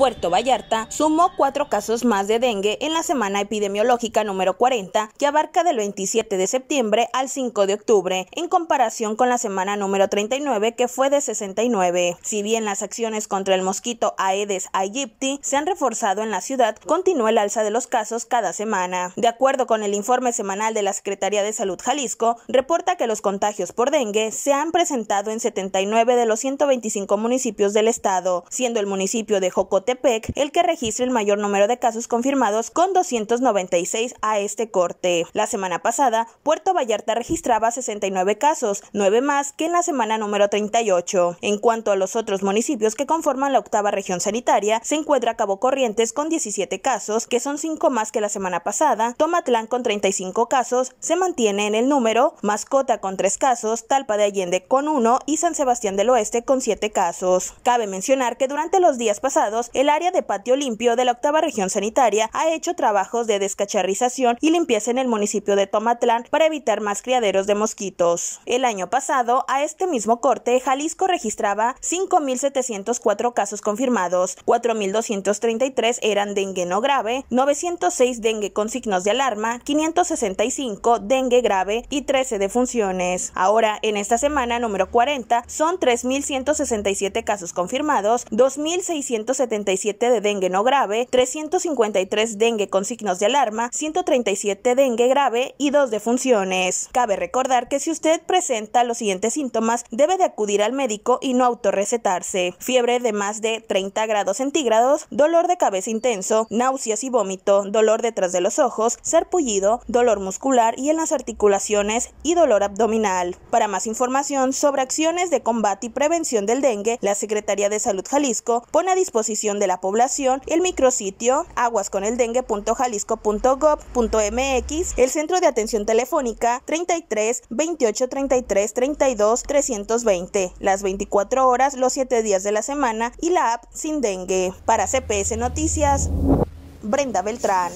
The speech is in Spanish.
Puerto Vallarta sumó cuatro casos más de dengue en la semana epidemiológica número 40, que abarca del 27 de septiembre al 5 de octubre, en comparación con la semana número 39, que fue de 69. Si bien las acciones contra el mosquito Aedes aegypti se han reforzado en la ciudad, continúa el alza de los casos cada semana. De acuerdo con el informe semanal de la Secretaría de Salud Jalisco, reporta que los contagios por dengue se han presentado en 79 de los 125 municipios del estado, siendo el municipio de Jocote PEC, el que registra el mayor número de casos confirmados con 296 a este corte. La semana pasada, Puerto Vallarta registraba 69 casos, 9 más que en la semana número 38. En cuanto a los otros municipios que conforman la octava región sanitaria, se encuentra Cabo Corrientes con 17 casos, que son 5 más que la semana pasada, Tomatlán con 35 casos, se mantiene en el número, Mascota con 3 casos, Talpa de Allende con 1 y San Sebastián del Oeste con 7 casos. Cabe mencionar que durante los días pasados, el área de patio limpio de la octava región sanitaria ha hecho trabajos de descacharrización y limpieza en el municipio de Tomatlán para evitar más criaderos de mosquitos. El año pasado, a este mismo corte, Jalisco registraba 5.704 casos confirmados, 4.233 eran dengue no grave, 906 dengue con signos de alarma, 565 dengue grave y 13 defunciones. Ahora, en esta semana número 40, son 3.167 casos confirmados, 2.670 de dengue no grave, 353 dengue con signos de alarma, 137 dengue grave y 2 defunciones. Cabe recordar que si usted presenta los siguientes síntomas, debe de acudir al médico y no autorrecetarse. Fiebre de más de 30 grados centígrados, dolor de cabeza intenso, náuseas y vómito, dolor detrás de los ojos, serpullido, dolor muscular y en las articulaciones y dolor abdominal. Para más información sobre acciones de combate y prevención del dengue, la Secretaría de Salud Jalisco pone a disposición de la población, el micrositio aguasconeldengue.jalisco.gov.mx, el centro de atención telefónica 33 28 33 32 320, las 24 horas, los 7 días de la semana y la app Sin Dengue. Para CPS Noticias, Brenda Beltrán.